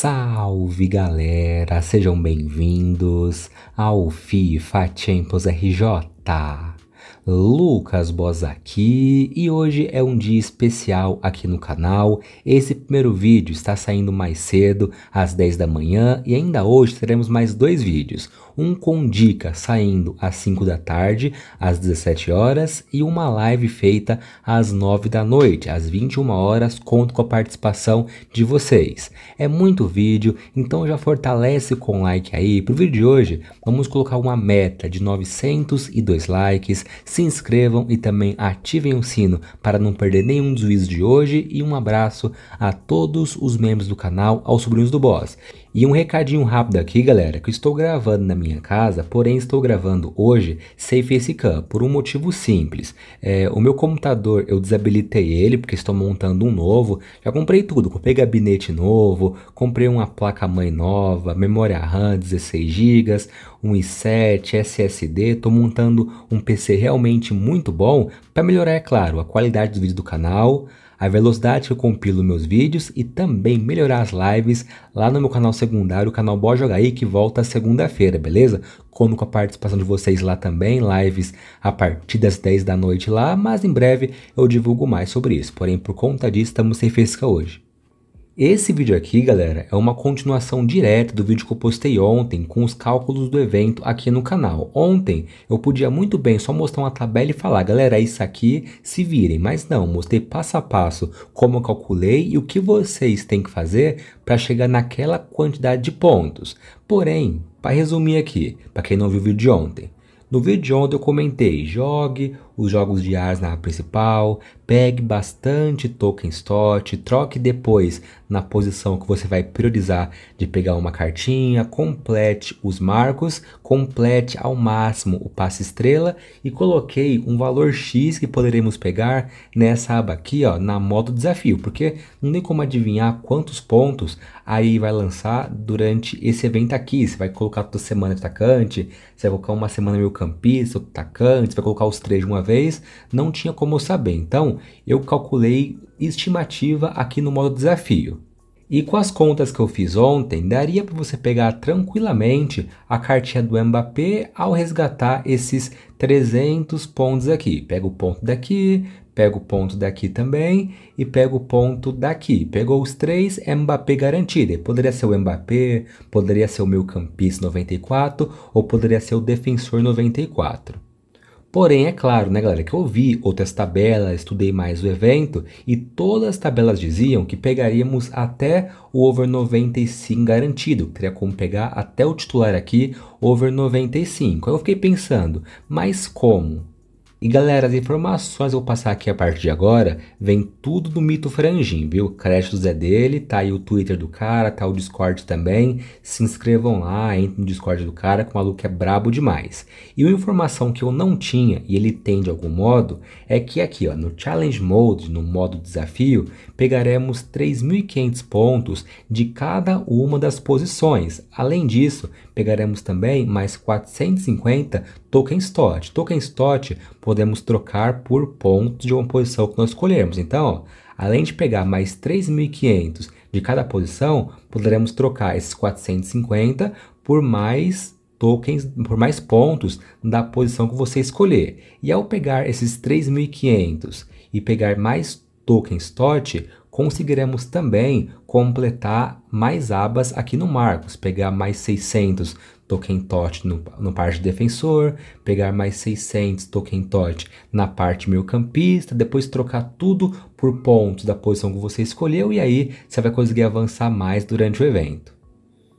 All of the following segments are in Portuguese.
Salve galera, sejam bem-vindos ao FIFA Champions RJ. Lucas Boz aqui e hoje é um dia especial aqui no canal. Esse primeiro vídeo está saindo mais cedo, às 10 da manhã, e ainda hoje teremos mais dois vídeos um Condica saindo às 5 da tarde, às 17 horas, e uma live feita às 9 da noite, às 21 horas. Conto com a participação de vocês. É muito vídeo, então já fortalece com like aí. Pro vídeo de hoje, vamos colocar uma meta de 902 likes. Se inscrevam e também ativem o sino para não perder nenhum dos vídeos de hoje. E um abraço a todos os membros do canal, aos sobrinhos do boss. E um recadinho rápido aqui, galera, que estou gravando na minha casa, porém estou gravando hoje sem Facecam, por um motivo simples. É, o meu computador, eu desabilitei ele, porque estou montando um novo, já comprei tudo, comprei gabinete novo, comprei uma placa-mãe nova, memória RAM 16 GB, um i7, SSD, estou montando um PC realmente muito bom para melhorar, é claro, a qualidade dos vídeos do canal, a velocidade que eu compilo meus vídeos e também melhorar as lives lá no meu canal secundário, o canal Bó Jogar aí, que volta segunda-feira, beleza? Como com a participação de vocês lá também, lives a partir das 10 da noite lá, mas em breve eu divulgo mais sobre isso. Porém, por conta disso, estamos sem física hoje. Esse vídeo aqui, galera, é uma continuação direta do vídeo que eu postei ontem com os cálculos do evento aqui no canal. Ontem eu podia muito bem só mostrar uma tabela e falar, galera, é isso aqui, se virem. Mas não, mostrei passo a passo como eu calculei e o que vocês têm que fazer para chegar naquela quantidade de pontos. Porém, para resumir aqui, para quem não viu o vídeo de ontem, no vídeo de ontem eu comentei, jogue os jogos diários na principal, pegue bastante token slot, troque depois na posição que você vai priorizar de pegar uma cartinha, complete os marcos, complete ao máximo o passe estrela e coloquei um valor X que poderemos pegar nessa aba aqui, ó, na modo desafio, porque não tem como adivinhar quantos pontos aí vai lançar durante esse evento aqui. Você vai colocar toda semana atacante, você vai colocar uma semana meio campista, atacante, você vai colocar os três de uma vez, não tinha como saber. Então, eu calculei estimativa aqui no modo desafio. E com as contas que eu fiz ontem, daria para você pegar tranquilamente a cartinha do Mbappé ao resgatar esses 300 pontos aqui. Pega o ponto daqui, pega o ponto daqui também e pega o ponto daqui. Pegou os três, Mbappé garantido. E poderia ser o Mbappé, poderia ser o meu campista 94 ou poderia ser o defensor 94. Porém, é claro, né, galera, que eu vi outras tabelas, estudei mais o evento e todas as tabelas diziam que pegaríamos até o over 95 garantido, teria como pegar até o titular aqui over 95. Aí eu fiquei pensando, mas como? E galera, as informações que eu vou passar aqui a partir de agora vem tudo do Mito Franjin, viu? Créditos é dele, tá aí o Twitter do cara, tá o Discord também. Se inscrevam lá, entrem no Discord do cara, que o maluco é brabo demais. E uma informação que eu não tinha, e ele tem de algum modo, é que aqui ó, no Challenge Mode, no modo desafio, pegaremos 3.500 pontos de cada uma das posições. Além disso, pegaremos também mais 450 tokens TOT. Tokens TOT podemos trocar por pontos de uma posição que nós escolhermos. Então, além de pegar mais 3.500 de cada posição, poderemos trocar esses 450 por mais tokens, por mais pontos da posição que você escolher. E ao pegar esses 3.500 e pegar mais tokens Tote, conseguiremos também completar mais abas aqui no Marcos, pegar mais 600 token TOT no, no parte defensor, pegar mais 600 token TOT na parte meio campista, depois trocar tudo por pontos da posição que você escolheu e aí você vai conseguir avançar mais durante o evento.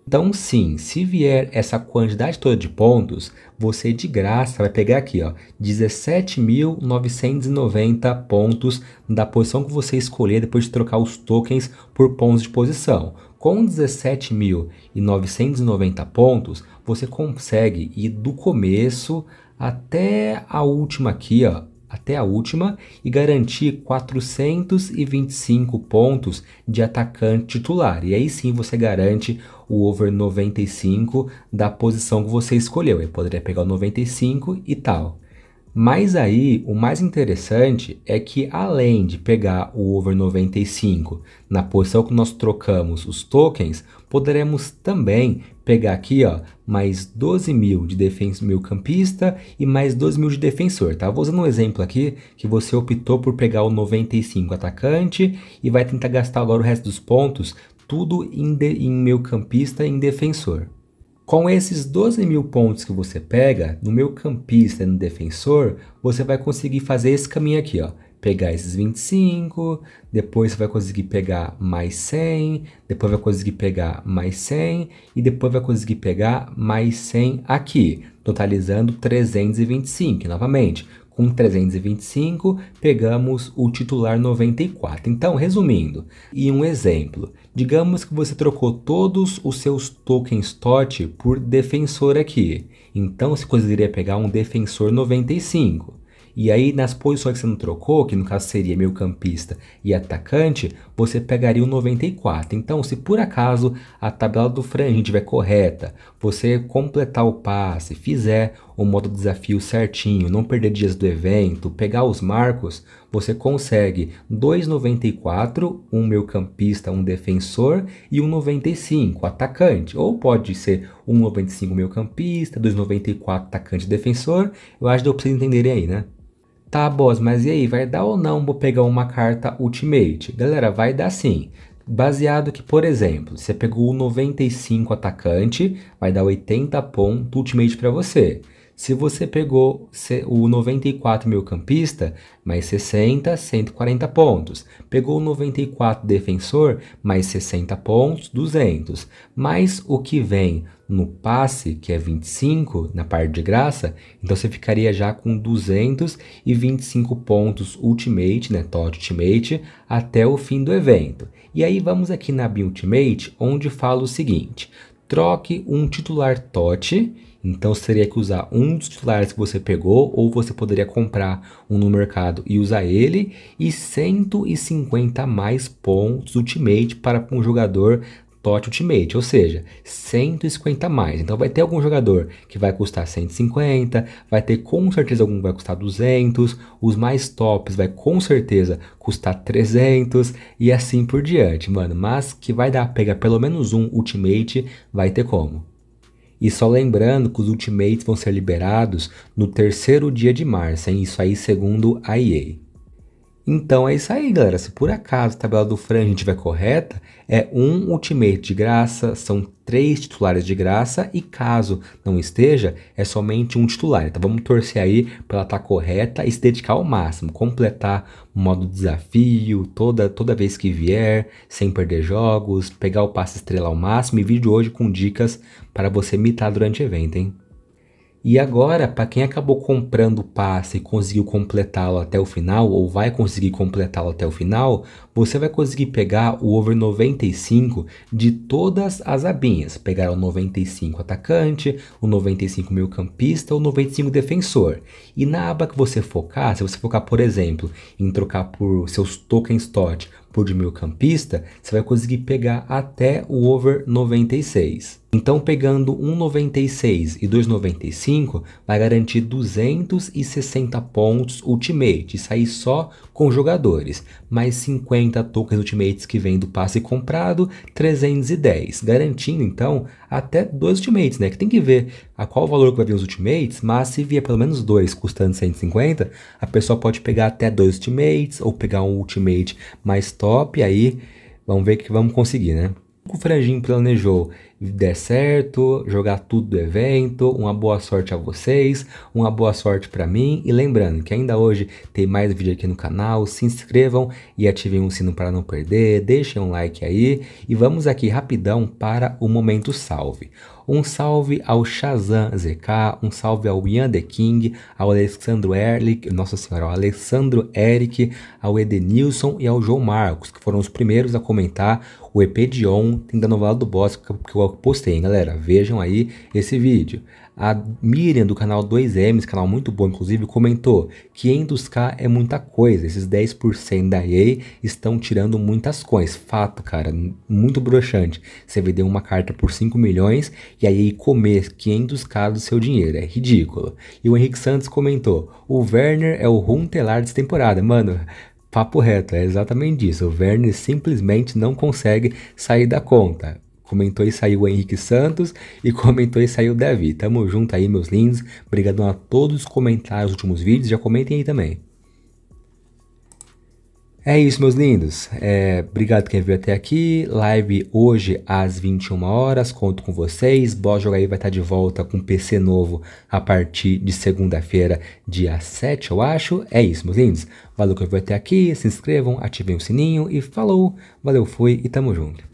Então, sim, se vier essa quantidade toda de pontos, você de graça vai pegar aqui, ó, 17.990 pontos da posição que você escolher depois de trocar os tokens por pontos de posição. Com 17.990 pontos, você consegue ir do começo até a última aqui, ó, até a última e garantir 425 pontos de atacante titular. E aí sim você garante o over 95 da posição que você escolheu. Ele poderia pegar o 95 e tal. Mas aí o mais interessante é que além de pegar o over 95 na posição que nós trocamos os tokens, poderemos também pegar aqui ó, mais 12 mil de defensa mil campista e mais 12 mil de defensor. Tá? Vou usando um exemplo aqui que você optou por pegar o 95 atacante e vai tentar gastar agora o resto dos pontos tudo em, de, em meio campista em defensor. Com esses 12 mil pontos que você pega, no meu campista e no defensor, você vai conseguir fazer esse caminho aqui, ó pegar esses 25, depois você vai conseguir pegar mais 100, depois vai conseguir pegar mais 100 e depois vai conseguir pegar mais 100 aqui, totalizando 325 novamente. Com 325, pegamos o titular 94. Então, resumindo, e um exemplo, digamos que você trocou todos os seus tokens TOT por defensor aqui. Então, você conseguiria pegar um defensor 95. E aí, nas posições que você não trocou, que no caso seria meio-campista e atacante, você pegaria o 94. Então, se por acaso a tabela do Franjin estiver correta, você completar o passe, fizer o modo desafio certinho, não perder dias do evento, pegar os marcos, você consegue 2,94, um meio-campista, um defensor e um 95, atacante. Ou pode ser 1,95 meio-campista, 2,94 atacante defensor. Eu acho que deu para vocês entenderem aí, né? Tá, boss, mas e aí, vai dar ou não vou pegar uma carta Ultimate? Galera, vai dar sim. Baseado que, por exemplo, você pegou o 95 atacante, vai dar 80 pontos Ultimate para você. Se você pegou o 94 meio-campista, mais 60, 140 pontos. Pegou o 94 defensor, mais 60 pontos, 200. Mais o que vem no passe, que é 25, na parte de graça, então você ficaria já com 225 pontos Ultimate, né, Todd Ultimate, até o fim do evento. E aí vamos aqui na Bi Ultimate, onde fala o seguinte: troque um titular TOT então você teria que usar um dos titulares que você pegou ou você poderia comprar um no mercado e usar ele e 150 mais pontos Ultimate para um jogador TOT Ultimate, ou seja, 150 a mais. Então vai ter algum jogador que vai custar 150, vai ter com certeza algum que vai custar 200, os mais tops vai com certeza custar 300 e assim por diante, mano. Mas que vai dar pega pelo menos um Ultimate, vai ter como. E só lembrando que os Ultimates vão ser liberados no terceiro dia de março, hein? isso aí segundo a EA. Então é isso aí, galera. Se por acaso a tabela do Franja estiver correta, é um ultimate de graça, são três titulares de graça e caso não esteja, é somente um titular. Então vamos torcer aí para ela estar tá correta e se dedicar ao máximo, completar o modo desafio toda, toda vez que vier, sem perder jogos, pegar o passe estrela ao máximo e vídeo hoje com dicas para você mitar durante o evento, hein? E agora, para quem acabou comprando o passe e conseguiu completá-lo até o final, ou vai conseguir completá-lo até o final, você vai conseguir pegar o over 95 de todas as abinhas. Pegar o 95 atacante, o 95 meio campista, o 95 defensor. E na aba que você focar, se você focar, por exemplo, em trocar por seus tokens TOT por de meio campista, você vai conseguir pegar até o over 96. Então, pegando 1,96 e 2,95, vai garantir 260 pontos Ultimate, isso aí só com jogadores, mais 50 tokens Ultimates que vem do passe comprado, 310, garantindo então até dois Ultimates, né? Que tem que ver a qual valor que vai vir os Ultimates, mas se vier pelo menos dois custando 150, a pessoa pode pegar até dois Ultimates ou pegar um Ultimate mais top, aí vamos ver que vamos conseguir, né? O Franjinho planejou der certo, jogar tudo do evento. Uma boa sorte a vocês, uma boa sorte para mim. E lembrando que ainda hoje tem mais vídeo aqui no canal. Se inscrevam e ativem o sino para não perder. Deixem um like aí e vamos aqui rapidão para o momento salve. Um salve ao Shazam ZK, um salve ao Ian The King, ao Alexandro Erlich, nossa senhora, ao Alexandro Eric, ao Edenilson e ao João Marcos, que foram os primeiros a comentar o EP de On, tem da novela do Boss, que eu eu postei, hein, galera? Vejam aí esse vídeo. A Miriam do canal 2 m canal muito bom inclusive, comentou: 500k é muita coisa, esses 10% da EA estão tirando muitas coins. Fato, cara, muito broxante. Você vendeu uma carta por 5 milhões e aí comer 500k do seu dinheiro, é ridículo. E o Henrique Santos comentou: o Werner é o Runtelar dessa temporada. Mano, papo reto, é exatamente isso. O Werner simplesmente não consegue sair da conta. Comentou e saiu o Henrique Santos e comentou e saiu o Davi. Tamo junto aí, meus lindos. Obrigadão a todos os comentários dos últimos vídeos. Já comentem aí também. É isso, meus lindos. É, obrigado quem veio até aqui. Live hoje às 21 horas. Conto com vocês. jogar aí vai estar tá de volta com PC novo a partir de segunda-feira, dia 7, eu acho. É isso, meus lindos. Valeu quem veio até aqui. Se inscrevam, ativem o sininho e falou. Valeu, fui e tamo junto.